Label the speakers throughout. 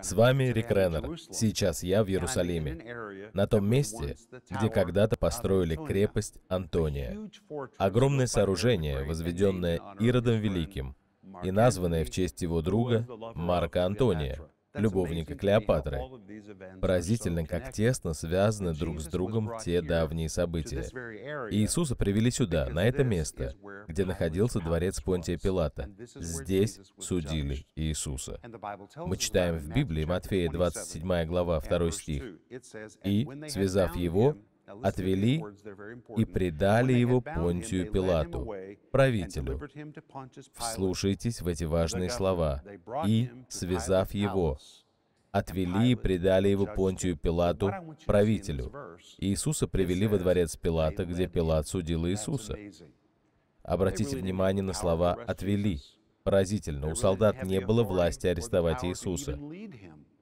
Speaker 1: С вами Рик Реннер. Сейчас я в Иерусалиме, на том месте, где когда-то построили крепость Антония.
Speaker 2: Огромное сооружение, возведенное Иродом Великим и названное в честь его друга Марка Антония, любовника Клеопатры. Поразительно, как тесно связаны друг с другом те давние события. Иисуса привели сюда, на это место, где находился дворец Понтия Пилата. Здесь судили Иисуса. Мы читаем в Библии, Матфея 27 глава, 2 стих. «И, связав его, отвели и предали его Понтию Пилату, правителю. Вслушайтесь в эти важные слова. «И, связав его, отвели и предали его Понтию Пилату, правителю. Иисуса привели во дворец Пилата, где Пилат судил Иисуса. Обратите внимание на слова «отвели». Поразительно, у солдат не было власти арестовать Иисуса.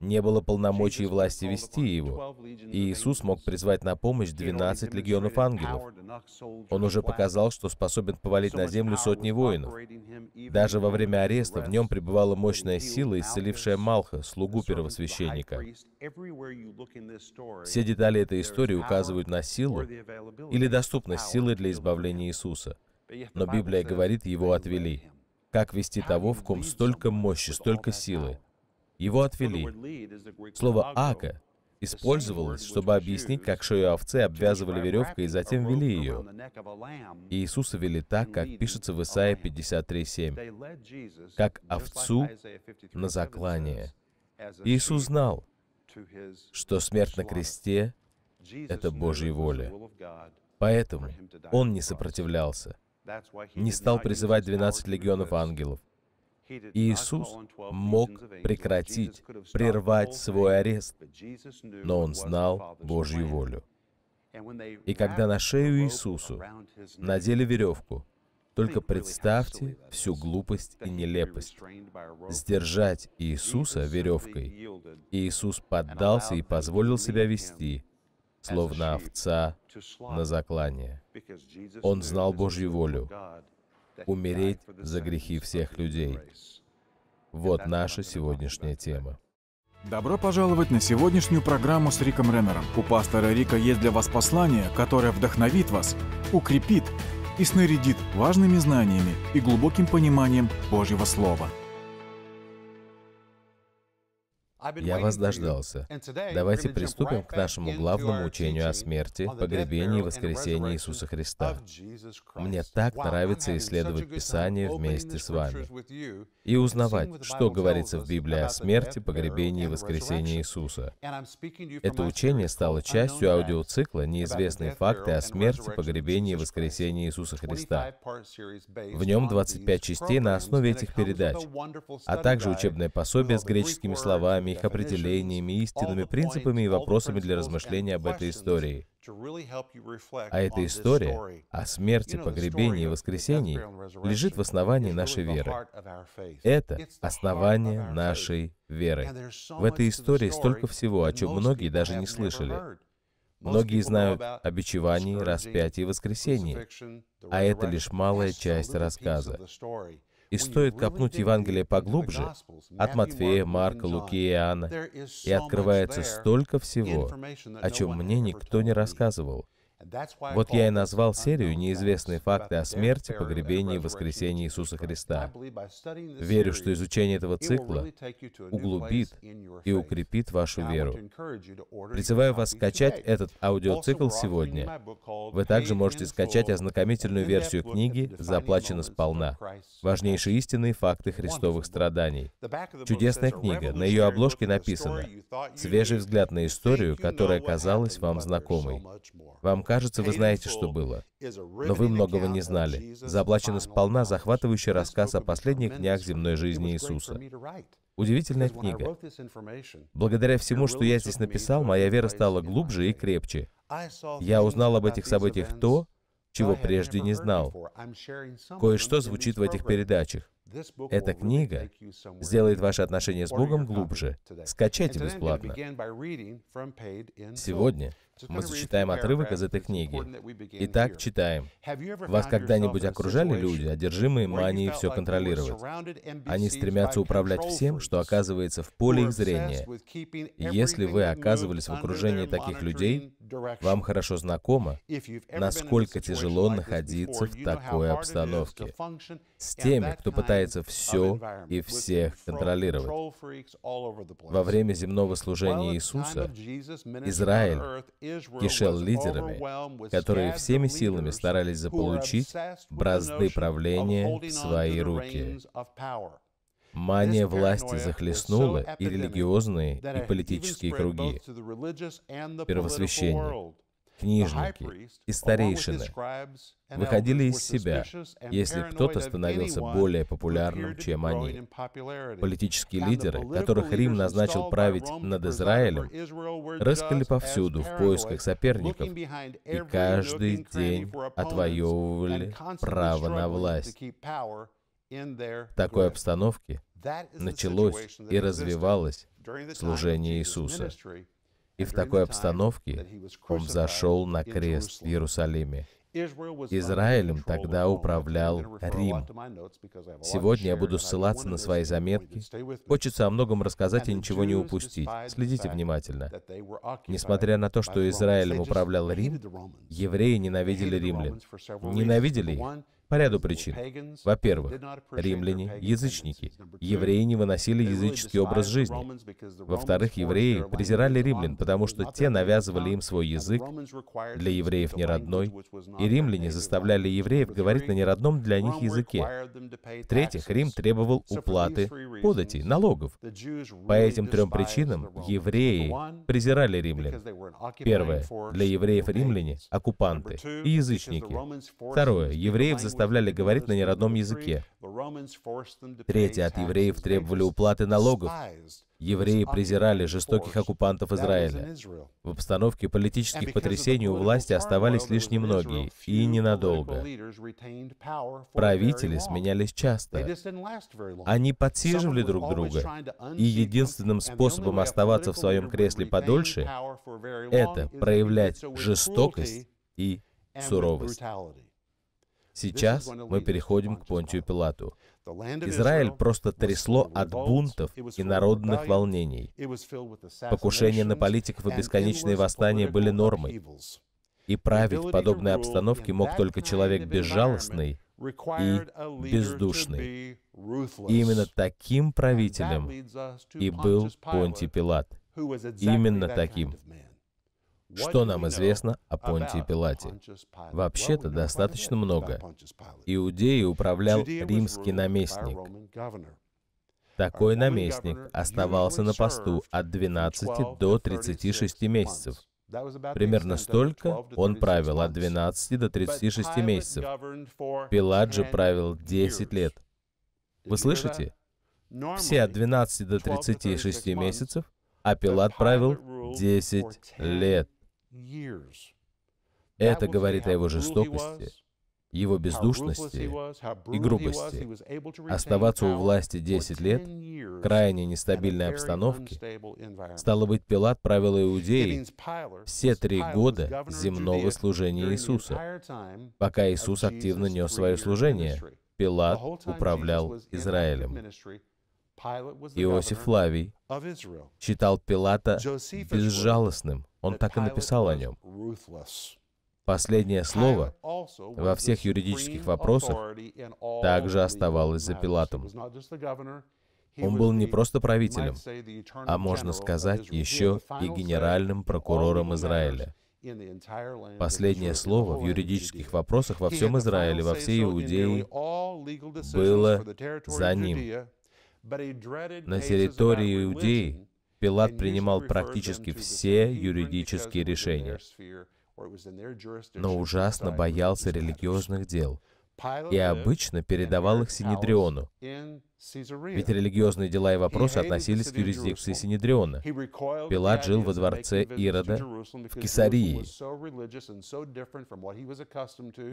Speaker 2: Не было полномочий власти вести его. И Иисус мог призвать на помощь 12 легионов ангелов. Он уже показал, что способен повалить на землю сотни воинов. Даже во время ареста в нем пребывала мощная сила, исцелившая Малха, слугу первосвященника. Все детали этой истории указывают на силу или доступность силы для избавления Иисуса. Но Библия говорит, его отвели. Как вести того, в ком столько мощи, столько силы? Его отвели. Слово «ака» использовалось, чтобы объяснить, как шею овцы обвязывали веревкой и затем вели ее. Иисуса вели так, как пишется в Исаии 53.7, как овцу на заклание. Иисус знал, что смерть на кресте — это Божья воля. Поэтому Он не сопротивлялся не стал призывать 12 легионов ангелов. Иисус мог прекратить, прервать свой арест, но он знал Божью волю. И когда на шею Иисусу надели веревку, только представьте всю глупость и нелепость. Сдержать Иисуса веревкой. Иисус поддался и позволил себя вести, словно овца на заклание. Он знал Божью волю — умереть за грехи всех людей. Вот наша сегодняшняя
Speaker 3: тема. Добро пожаловать на сегодняшнюю программу с Риком Реннером. У пастора Рика есть для вас послание, которое вдохновит вас, укрепит и снарядит важными знаниями и глубоким пониманием Божьего Слова. Я вас дождался. Давайте приступим к нашему главному
Speaker 2: учению о смерти, погребении и воскресении Иисуса Христа. Мне так нравится исследовать Писание вместе с вами и узнавать, что говорится в Библии о смерти, погребении и воскресении Иисуса. Это учение стало частью аудиоцикла «Неизвестные факты о смерти, погребении и воскресении Иисуса Христа». В нем 25 частей на основе этих передач, а также учебное пособие с греческими словами их определениями, истинными принципами и вопросами для размышления об этой истории. А эта история о смерти, погребении и воскресении лежит в основании нашей веры. Это основание нашей веры. В этой истории столько всего, о чем многие даже не слышали. Многие знают об бичевании, распятии и воскресении, а это лишь малая часть рассказа. И стоит копнуть Евангелие поглубже, от Матфея, Марка, Луки и Иоанна, и открывается столько всего, о чем мне никто не рассказывал. Вот я и назвал серию «Неизвестные факты о смерти, погребении и воскресении Иисуса Христа». Верю, что изучение этого цикла углубит и укрепит вашу веру. Призываю вас скачать этот аудиоцикл сегодня. Вы также можете скачать ознакомительную версию книги «Заплачено сполна. Важнейшие истинные факты Христовых страданий». Чудесная книга. На ее обложке написано «Свежий взгляд на историю, которая казалась вам знакомой». Вам кажется, Кажется, вы знаете, что было. Но вы многого не знали. Заоблачен сполна захватывающий рассказ о последних днях земной жизни Иисуса. Удивительная книга. Благодаря всему, что я здесь написал, моя вера стала глубже и крепче. Я узнал об этих событиях то, чего прежде не знал. Кое-что звучит в этих передачах. Эта книга сделает ваши отношения с Богом глубже. Скачайте бесплатно.
Speaker 1: Сегодня мы зачитаем отрывок из этой книги.
Speaker 2: Итак, читаем. Вас когда-нибудь окружали люди, одержимые манией все контролировать? Они стремятся управлять всем, что оказывается в поле их зрения. Если вы оказывались в окружении таких людей, вам хорошо знакомо, насколько тяжело находиться в такой обстановке с теми, кто пытается все и всех контролировать. Во время земного служения Иисуса Израиль кишел лидерами, которые всеми силами старались заполучить бразды правления в свои руки. Мания власти захлестнула и религиозные, и политические круги, первосвященники книжники и старейшины выходили из себя, если кто-то становился более популярным, чем они. Политические лидеры, которых Рим назначил править над Израилем, рыскали повсюду в поисках соперников и каждый день отвоевывали право на власть.
Speaker 1: В такой обстановке началось и развивалось служение Иисуса.
Speaker 2: И в такой обстановке он взошел на крест в Иерусалиме. Израилем тогда управлял Рим. Сегодня я буду ссылаться на свои заметки. Хочется о многом рассказать и ничего не упустить. Следите внимательно. Несмотря на то, что Израилем управлял Рим, евреи ненавидели римлян. Ненавидели их. По ряду причин. Во-первых, римляне – язычники. Евреи не выносили языческий образ жизни. Во-вторых, евреи презирали римлян, потому что те навязывали им свой язык, для евреев неродной, и римляне заставляли евреев говорить на неродном для них языке. В-третьих, Рим требовал уплаты, податей, налогов. По этим трем причинам евреи презирали римлян. Первое. Для евреев римляне – оккупанты и язычники. Второе. Евреев заставляли заставляли говорить на неродном языке.
Speaker 1: Третьи от евреев
Speaker 2: требовали уплаты налогов. Евреи презирали жестоких оккупантов Израиля. В обстановке политических потрясений у власти оставались лишь немногие, и ненадолго.
Speaker 1: Правители
Speaker 2: сменялись часто. Они подсиживали друг друга, и единственным способом оставаться в своем кресле подольше
Speaker 1: — это проявлять жестокость и суровость. Сейчас мы
Speaker 2: переходим к Понтию Пилату. Израиль просто трясло от бунтов и народных волнений. Покушения на политиков и бесконечные восстания были нормой. И править в подобной обстановке мог только человек безжалостный и бездушный. И именно таким правителем и был Понтий Пилат. Именно таким. Что нам известно о Понтии Пилате? Вообще-то достаточно много. Иудеи управлял римский наместник. Такой наместник оставался на посту от 12 до 36 месяцев. Примерно столько он правил от 12 до 36 месяцев. Пилат же правил 10 лет. Вы слышите? Все от 12 до 36 месяцев, а Пилат правил 10 лет. Это говорит о его жестокости, его бездушности и грубости. Оставаться у власти 10 лет в крайне нестабильной обстановке, стало быть, Пилат правил иудеи все три года земного служения Иисуса, пока Иисус активно нес свое служение. Пилат управлял Израилем.
Speaker 1: Иосиф Флавий
Speaker 2: считал Пилата безжалостным, он так и написал о нем. Последнее слово во всех юридических вопросах также оставалось за Пилатом.
Speaker 1: Он был не просто правителем, а, можно
Speaker 2: сказать, еще и генеральным прокурором Израиля. Последнее слово в юридических вопросах во всем Израиле, во всей Иудее было за ним. На территории Иудеи Пилат принимал практически все юридические решения,
Speaker 1: но ужасно боялся религиозных дел и обычно передавал их Синедриону. Ведь религиозные дела и вопросы относились к
Speaker 2: юрисдикции Синедриона. Пилат жил во дворце Ирода в Кесарии.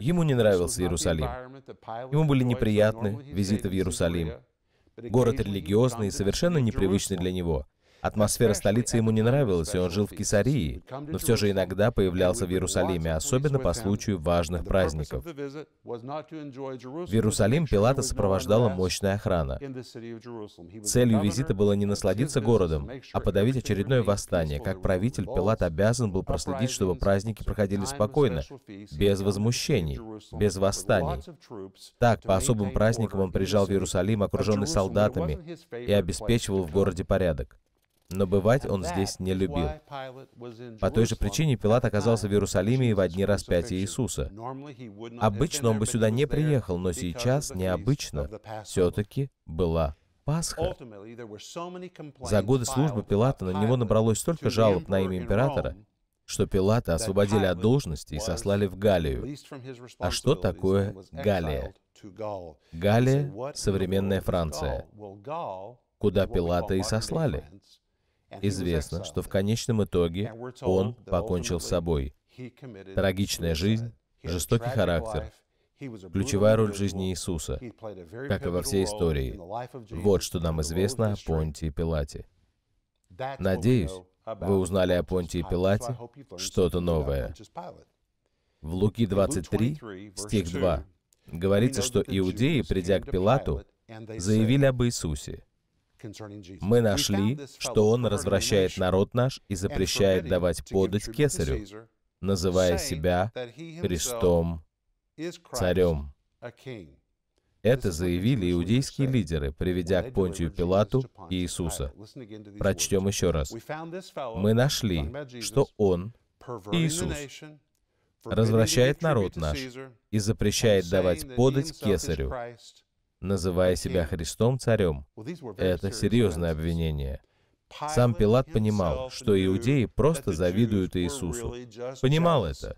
Speaker 1: Ему не нравился Иерусалим. Ему были неприятны визиты в Иерусалим.
Speaker 2: Город религиозный и совершенно непривычный для него — Атмосфера столицы ему не нравилась, и он жил в Кесарии, но все же иногда появлялся в Иерусалиме, особенно по случаю важных праздников.
Speaker 1: В Иерусалим Пилата сопровождала мощная охрана. Целью визита
Speaker 2: было не насладиться городом, а подавить очередное восстание. Как правитель, Пилат обязан был проследить, чтобы праздники проходили спокойно, без возмущений, без восстаний. Так, по особым праздникам он приезжал в Иерусалим, окруженный солдатами, и обеспечивал в городе порядок но бывать он здесь не любил. По той же причине Пилат оказался в Иерусалиме во дни распятия Иисуса. Обычно он бы сюда не приехал, но сейчас необычно. Все-таки была Пасха.
Speaker 1: За годы службы
Speaker 2: Пилата на него набралось столько жалоб на имя императора, что Пилата освободили от должности и сослали в Галию. А что такое Галия? Галия — современная Франция, куда Пилата и сослали.
Speaker 1: Известно,
Speaker 2: что в конечном итоге он покончил с собой. Трагичная жизнь, жестокий характер, ключевая роль в жизни Иисуса, как и во всей истории. Вот что нам известно о Понтии Пилате. Надеюсь, вы узнали о Понтии Пилате что-то новое. В Луки 23, стих 2, говорится, что иудеи, придя к Пилату, заявили об Иисусе. Мы нашли, что он развращает народ наш и запрещает давать подать кесарю, называя себя Христом царем. Это заявили иудейские лидеры, приведя к Понтию Пилату и Иисуса. Прочтем еще раз. Мы нашли, что он, Иисус, развращает народ наш и запрещает давать подать кесарю, называя себя Христом царем. Это серьезное обвинение. Сам Пилат понимал, что иудеи просто завидуют Иисусу. Понимал это.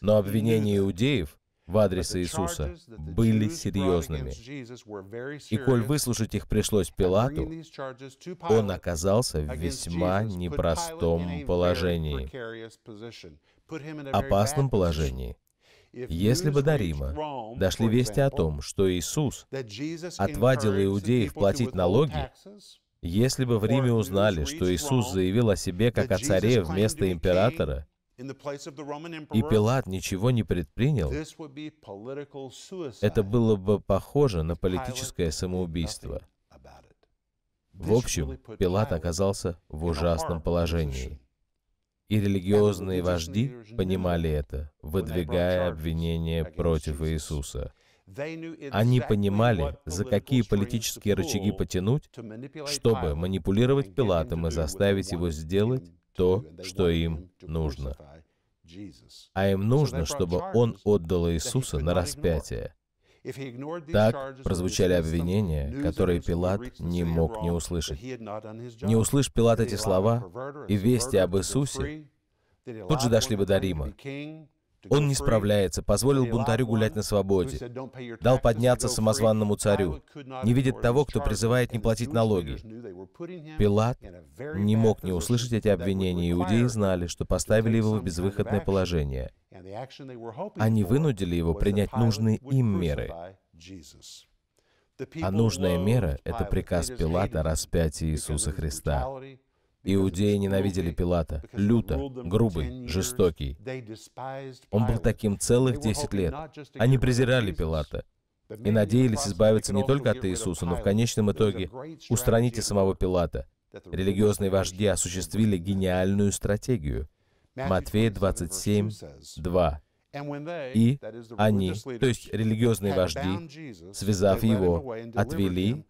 Speaker 2: Но обвинения иудеев в адрес Иисуса были серьезными. И коль выслушать их пришлось Пилату, он оказался в весьма непростом положении,
Speaker 1: опасном положении.
Speaker 2: Если бы до Рима дошли вести о том, что Иисус отвадил иудеев платить налоги, если бы в Риме узнали, что Иисус заявил о себе как о царе вместо императора,
Speaker 1: и Пилат
Speaker 2: ничего не предпринял, это было бы похоже на политическое самоубийство. В общем, Пилат оказался в ужасном положении. И религиозные вожди понимали это, выдвигая обвинения против Иисуса. Они понимали, за какие политические рычаги потянуть, чтобы манипулировать Пилатом и заставить его сделать то, что им нужно. А им нужно, чтобы он отдал Иисуса на распятие. Так прозвучали обвинения, которые Пилат не мог не услышать. Не услышь Пилат эти слова, и вести об Иисусе тут же дошли бы до Рима. Он не справляется, позволил бунтарю гулять на свободе, дал подняться самозванному царю, не видит того, кто призывает не платить налоги. Пилат не мог не услышать эти обвинения, иудеи знали, что поставили его в безвыходное положение. Они вынудили его принять нужные им меры.
Speaker 1: А нужная мера — это приказ Пилата
Speaker 2: распятия Иисуса Христа. Иудеи ненавидели Пилата, люто, грубый, жестокий. Он был таким целых 10 лет. Они презирали Пилата и надеялись избавиться не только от Иисуса, но в конечном итоге устранить и самого Пилата. Религиозные вожди осуществили гениальную стратегию. Матфея 27, 2. «И они, то есть религиозные вожди, связав его, отвели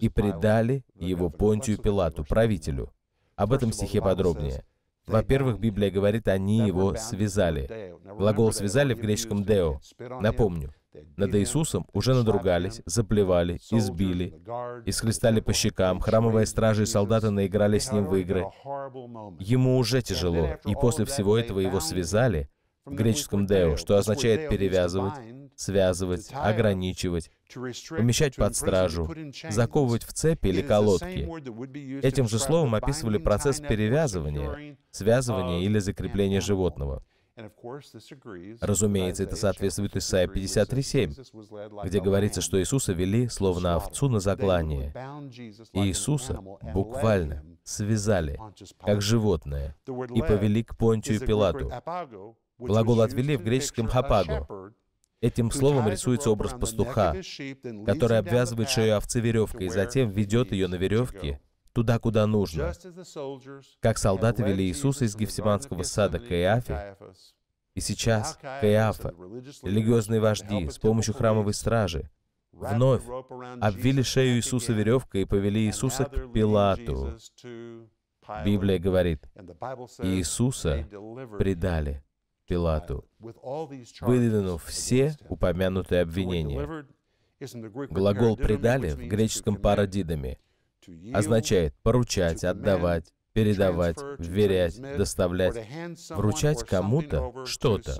Speaker 2: и предали его Понтию Пилату, правителю. Об этом стихе подробнее. Во-первых, Библия говорит, они его связали. Глагол «связали» в греческом «део». Напомню, над Иисусом уже надругались, заплевали, избили, исхлестали по щекам, храмовые стражи и солдаты наиграли с ним в игры. Ему уже тяжело, и после всего этого его связали в греческом «део», что означает «перевязывать», «связывать», «ограничивать», помещать под стражу, заковывать в цепи или колодки. Этим же словом описывали процесс перевязывания, связывания um, или закрепления животного.
Speaker 1: Разумеется, это соответствует Исайя 53.7, где говорится, что Иисуса вели, словно овцу на заклание. И Иисуса
Speaker 2: буквально связали, как животное, и повели к Понтию Пилату. Глагол «отвели» в греческом «хапаго», Этим словом рисуется образ пастуха, который обвязывает шею овцы веревкой и затем ведет ее на веревке туда, куда нужно, как солдаты вели Иисуса из Гефсиманского сада к Иафе, и сейчас Каиафа, религиозные вожди, с помощью храмовой стражи, вновь обвили шею Иисуса веревкой и повели Иисуса к Пилату. Библия говорит, Иисуса предали. Пилату, выдвинув все упомянутые обвинения.
Speaker 1: Глагол «предали»
Speaker 2: в греческом «парадидами» означает «поручать», «отдавать», «передавать», «вверять», «доставлять», «вручать кому-то что-то».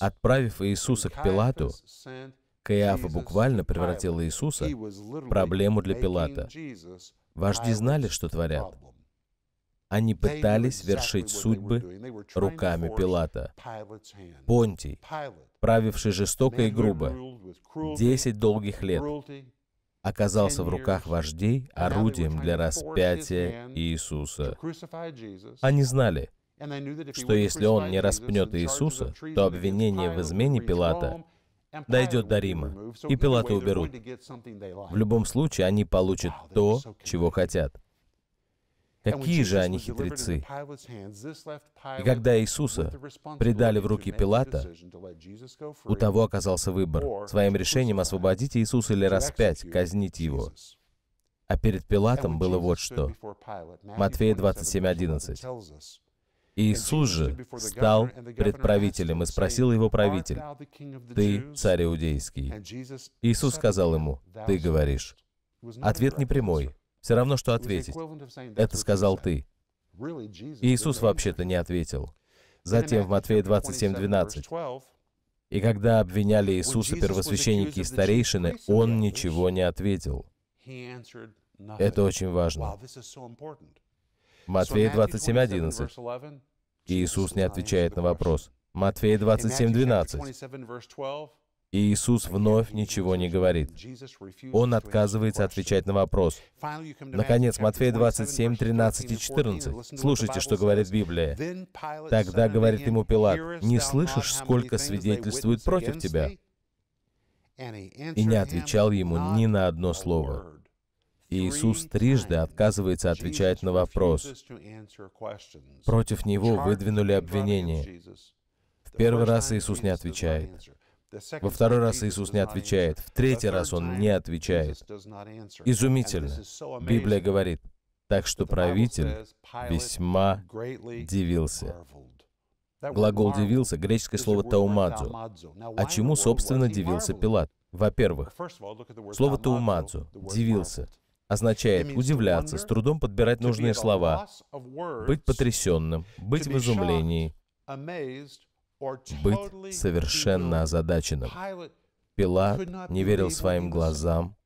Speaker 2: Отправив Иисуса к Пилату, Каиафа буквально превратила Иисуса в проблему для Пилата. Вожди знали, что творят. Они пытались вершить судьбы руками Пилата. Понтий, правивший жестоко и грубо, десять долгих лет, оказался в руках вождей орудием для распятия Иисуса. Они знали, что если он не распнет Иисуса, то обвинение в измене Пилата дойдет до Рима, и Пилата уберут. В любом случае, они получат то, чего хотят. Какие же они хитрецы! И когда Иисуса предали в руки Пилата, у того оказался выбор. Своим решением освободить Иисуса или распять, казнить его. А перед Пилатом было вот что. Матфея 27:11. Иисус же стал пред правителем и спросил его правитель, «Ты царь иудейский?» Иисус сказал ему, «Ты говоришь». Ответ не прямой. Все равно, что ответить. Это сказал ты. Иисус вообще-то не ответил. Затем в Матфея 27:12 И когда обвиняли Иисуса первосвященники и старейшины, он ничего не ответил.
Speaker 1: Это очень важно.
Speaker 2: Матфея 27:11 11. Иисус не отвечает на вопрос. Матфея 27:12 и Иисус вновь ничего не говорит. Он отказывается отвечать на вопрос. Наконец, Матфея 27, 13 и 14. Слушайте, что говорит Библия. «Тогда говорит ему Пилат, «Не слышишь, сколько свидетельствует против тебя?»
Speaker 1: И не
Speaker 2: отвечал ему ни на одно слово. Иисус трижды отказывается отвечать на вопрос. Против Него выдвинули обвинение. В первый раз Иисус не отвечает. Во второй раз Иисус не отвечает. В третий раз Он не отвечает. Изумительно. Библия говорит, так что правитель весьма дивился.
Speaker 1: Глагол «дивился» — греческое слово таумадзу. А чему,
Speaker 2: собственно, дивился Пилат? Во-первых, слово таумадзу — «дивился» означает удивляться, с трудом подбирать нужные слова, быть потрясенным, быть в изумлении, быть совершенно озадаченным. Пилат не верил своим глазам.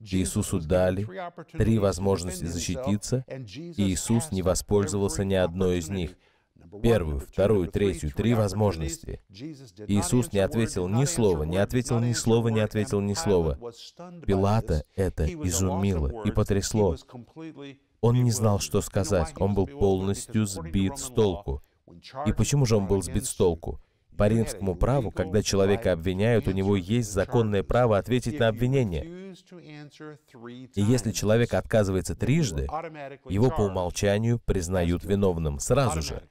Speaker 2: Иисусу дали три возможности защититься, и Иисус не воспользовался ни одной из них. Первую, вторую, третью, три возможности. Иисус не ответил ни слова, не ответил ни слова, не ответил ни слова. Пилата это изумило и потрясло. Он не знал, что сказать. Он был полностью сбит с толку. И почему же он был сбит с толку? По римскому праву, когда человека обвиняют, у него есть законное право ответить на обвинение. И если человек отказывается трижды, его по умолчанию признают виновным сразу же.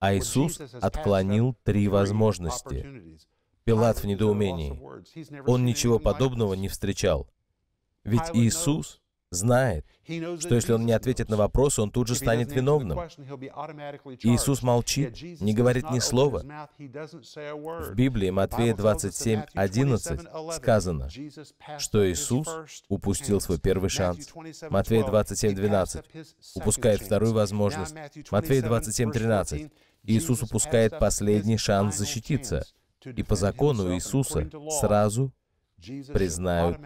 Speaker 2: А Иисус отклонил три возможности. Пилат в недоумении. Он ничего подобного не встречал. Ведь Иисус знает, что если он не ответит на вопрос, он тут же станет виновным.
Speaker 1: Иисус молчит, не говорит ни слова. В Библии Матвея 27, 11 сказано, что Иисус упустил свой первый шанс. Матвея
Speaker 2: 27, 12 упускает вторую возможность. Матвея 27, 13 Иисус упускает последний шанс защититься. И по закону Иисуса сразу признают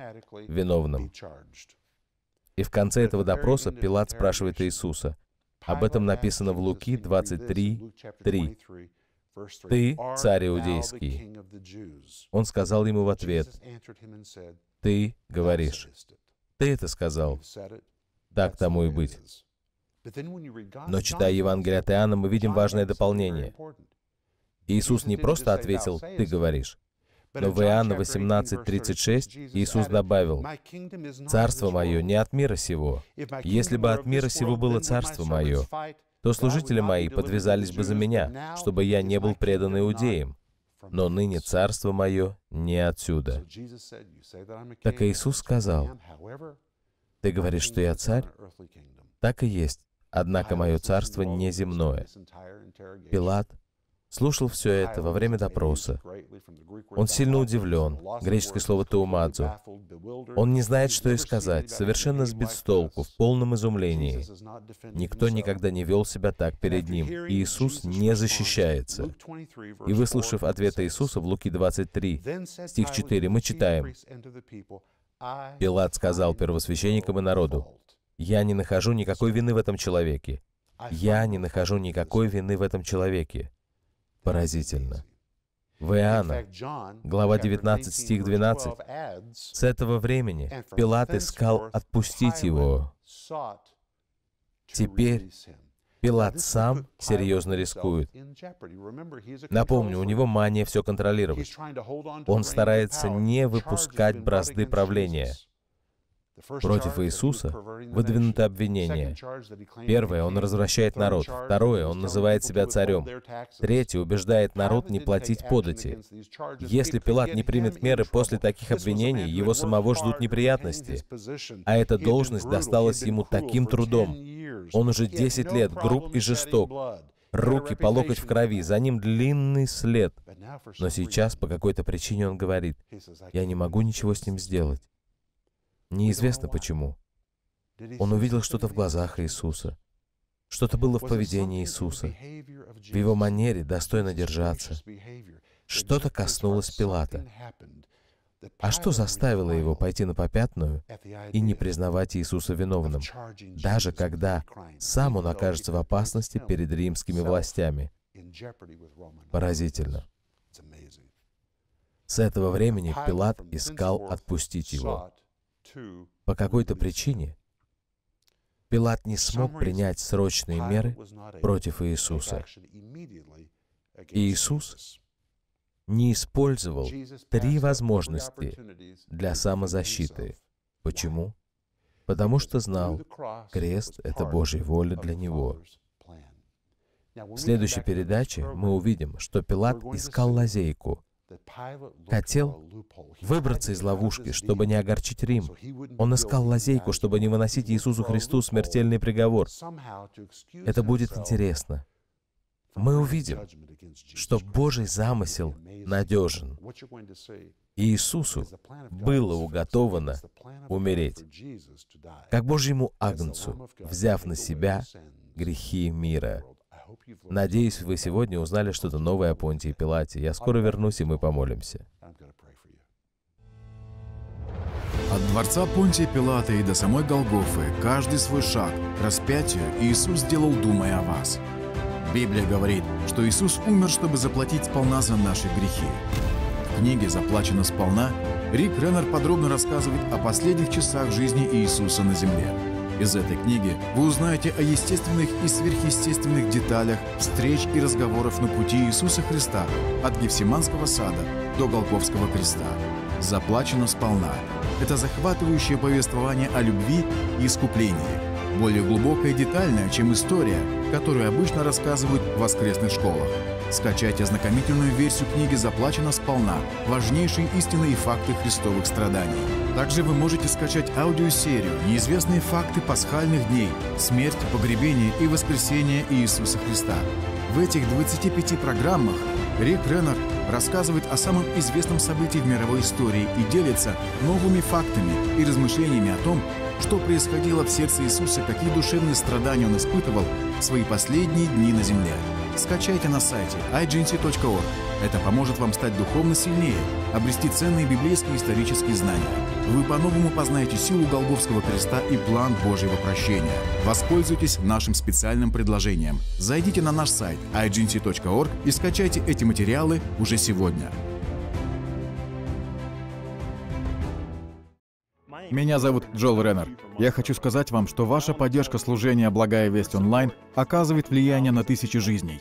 Speaker 2: виновным. И в конце этого допроса Пилат спрашивает Иисуса. Об этом написано в Луки 23, 3. «Ты царь иудейский». Он сказал ему в ответ, «Ты говоришь». Ты это сказал. Так тому и быть.
Speaker 1: Но читая Евангелие от Иоанна, мы видим важное дополнение.
Speaker 2: Иисус не просто ответил «ты говоришь», но в Иоанна 18:36 Иисус добавил, «Царство мое не от мира сего. Если бы от мира сего было царство мое, то служители мои подвязались бы за меня, чтобы я не был предан иудеям. Но ныне царство мое не отсюда».
Speaker 1: Так Иисус сказал,
Speaker 2: «Ты говоришь, что я царь? Так и есть. Однако мое царство не земное». Пилат слушал все это во время допроса. Он сильно удивлен. Греческое слово «таумадзу». Он не знает, что и сказать, совершенно сбит с толку, в полном изумлении. Никто никогда не вел себя так перед ним, и Иисус не защищается. И выслушав ответа Иисуса в Луки 23, стих 4, мы читаем, «Пилат сказал первосвященникам и народу, «Я не нахожу никакой вины в этом человеке. Я не нахожу никакой вины в этом человеке поразительно. В Иоанна, глава 19, стих 12, «С этого времени Пилат искал отпустить его. Теперь Пилат сам серьезно рискует. Напомню, у него мания все контролировать. Он старается не выпускать бразды правления.
Speaker 1: Против Иисуса
Speaker 2: выдвинуты обвинения: Первое, он развращает народ. Второе, он называет себя царем. Третье, убеждает народ не платить подати. Если Пилат не примет меры после таких обвинений, его самого ждут неприятности. А эта должность досталась ему таким трудом. Он уже 10 лет груб и жесток. Руки по локоть в крови, за ним длинный след. Но сейчас по какой-то причине он говорит, «Я не могу ничего с ним сделать». Неизвестно почему. Он увидел что-то в глазах Иисуса. Что-то было в поведении Иисуса, в его манере достойно держаться. Что-то коснулось Пилата. А что заставило его пойти на попятную и не признавать Иисуса виновным, даже когда сам он окажется в опасности перед римскими властями? Поразительно. С этого времени Пилат искал отпустить его. По какой-то причине Пилат не смог принять срочные меры против Иисуса. И Иисус не использовал три возможности для самозащиты. Почему? Потому что знал, крест — это Божья воля для него. В следующей передаче мы увидим, что Пилат искал лазейку — хотел выбраться из ловушки, чтобы не огорчить Рим. Он искал лазейку, чтобы не выносить Иисусу Христу смертельный приговор.
Speaker 1: Это будет интересно.
Speaker 2: Мы увидим, что Божий замысел надежен. Иисусу было уготовано умереть, как Божьему Агнцу, взяв на себя грехи мира. Надеюсь, вы сегодня узнали что-то новое о Понтии Пилате. Я скоро вернусь, и мы помолимся.
Speaker 3: От дворца Понтия Пилата и до самой Голгофы каждый свой шаг распятию Иисус сделал, думая о вас. Библия говорит, что Иисус умер, чтобы заплатить сполна за наши грехи. В книге «Заплачено сполна» Рик Реннер подробно рассказывает о последних часах жизни Иисуса на земле – из этой книги вы узнаете о естественных и сверхъестественных деталях встреч и разговоров на пути Иисуса Христа от Гефсиманского сада до Голковского креста. Заплачено сполна. Это захватывающее повествование о любви и искуплении, более глубокое и детальное, чем история, которую обычно рассказывают в воскресных школах. Скачать ознакомительную версию книги «Заплачено сполна. Важнейшие истины и факты христовых страданий». Также вы можете скачать аудиосерию «Неизвестные факты пасхальных дней. Смерть, погребение и воскресение Иисуса Христа». В этих 25 программах Рик Реннер рассказывает о самом известном событии в мировой истории и делится новыми фактами и размышлениями о том, что происходило в сердце Иисуса, какие душевные страдания он испытывал в свои последние дни на земле скачайте на сайте ignc.org. Это поможет вам стать духовно сильнее, обрести ценные библейские и исторические знания. Вы по-новому познаете силу Голговского креста и план Божьего прощения. Воспользуйтесь нашим специальным предложением. Зайдите на наш сайт ignc.org и скачайте эти материалы уже сегодня. Меня зовут Джол Реннер. Я хочу сказать вам, что ваша поддержка служения «Благая весть онлайн» оказывает влияние на тысячи жизней.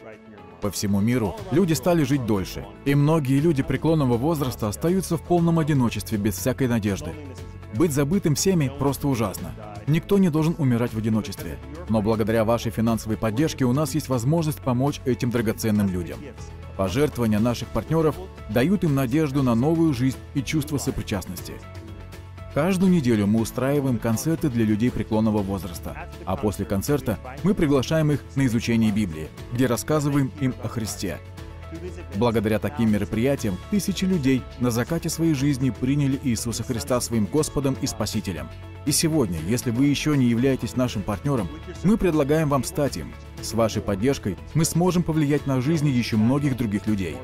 Speaker 3: По всему миру люди стали жить дольше, и многие люди преклонного возраста остаются в полном одиночестве без всякой надежды. Быть забытым всеми просто ужасно. Никто не должен умирать в одиночестве. Но благодаря вашей финансовой поддержке у нас есть возможность помочь этим драгоценным людям. Пожертвования наших партнеров дают им надежду на новую жизнь и чувство сопричастности. Каждую неделю мы устраиваем концерты для людей преклонного возраста, а после концерта мы приглашаем их на изучение Библии, где рассказываем им о Христе. Благодаря таким мероприятиям тысячи людей на закате своей жизни приняли Иисуса Христа своим Господом и Спасителем. И сегодня, если вы еще не являетесь нашим партнером, мы предлагаем вам стать им. С вашей поддержкой мы сможем повлиять на жизни еще многих других людей.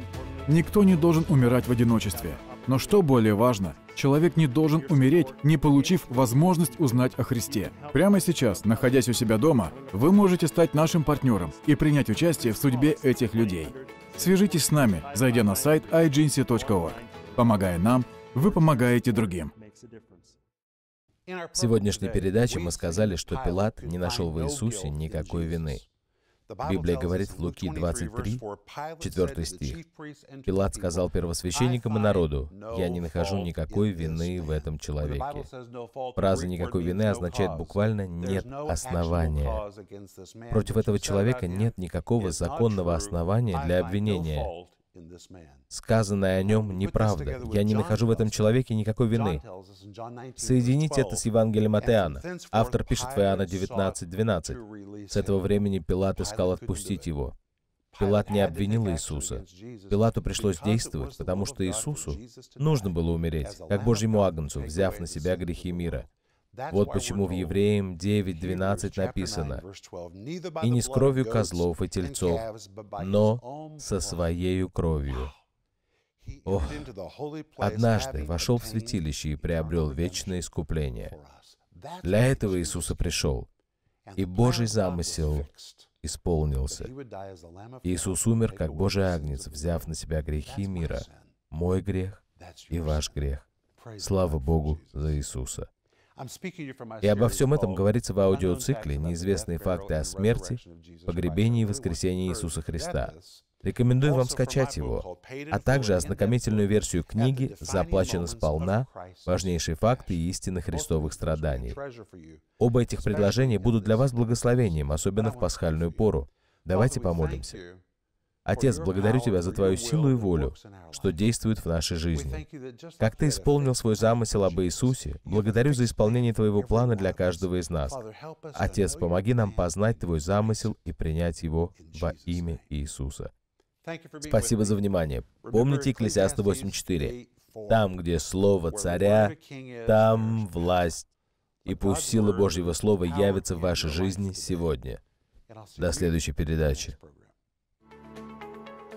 Speaker 3: Никто не должен умирать в одиночестве. Но что более важно – Человек не должен умереть, не получив возможность узнать о Христе. Прямо сейчас, находясь у себя дома, вы можете стать нашим партнером и принять участие в судьбе этих людей. Свяжитесь с нами, зайдя на сайт iGency.org. Помогая нам, вы помогаете другим.
Speaker 1: В сегодняшней
Speaker 3: передаче мы сказали, что
Speaker 2: Пилат не нашел в Иисусе никакой вины. Библия говорит в Луки 23, 4 стих. «Пилат сказал первосвященникам и народу, «Я не нахожу никакой вины в этом человеке». Фраза «никакой вины» означает буквально «нет основания». Против этого человека нет никакого законного основания для обвинения. Сказанное о нем неправда. Я не нахожу в этом человеке никакой вины. Соедините это с Евангелием от Иоанна. Автор пишет в Иоанна 19, 12. С этого времени Пилат искал отпустить его. Пилат не обвинил Иисуса. Пилату пришлось действовать, потому что Иисусу нужно было умереть, как Божьему Агнцу, взяв на себя грехи мира. Вот почему в Евреям 9.12 написано, «И не с кровью козлов и тельцов, но со своею кровью». Ох, однажды вошел в святилище и приобрел вечное искупление. Для этого Иисуса пришел, и Божий замысел исполнился. Иисус умер, как Божий агнец, взяв на себя грехи мира, мой грех и ваш грех. Слава Богу за Иисуса! И обо всем этом говорится в аудиоцикле «Неизвестные факты о смерти, погребении и воскресении Иисуса Христа». Рекомендую вам скачать его, а также ознакомительную версию книги «Заплачено сполна. Важнейшие факты и истины Христовых страданий». Оба этих предложения будут для вас благословением, особенно в пасхальную пору. Давайте помолимся. Отец, благодарю Тебя за Твою силу и волю, что действует в нашей жизни. Как Ты исполнил свой замысел об Иисусе, благодарю за исполнение Твоего плана для каждого из нас. Отец, помоги нам познать Твой замысел и принять его во имя Иисуса. Спасибо за внимание. Помните Экклесиаста 8.4. Там, где слово царя, там власть. И пусть сила Божьего Слова явится в вашей жизни сегодня. До следующей передачи.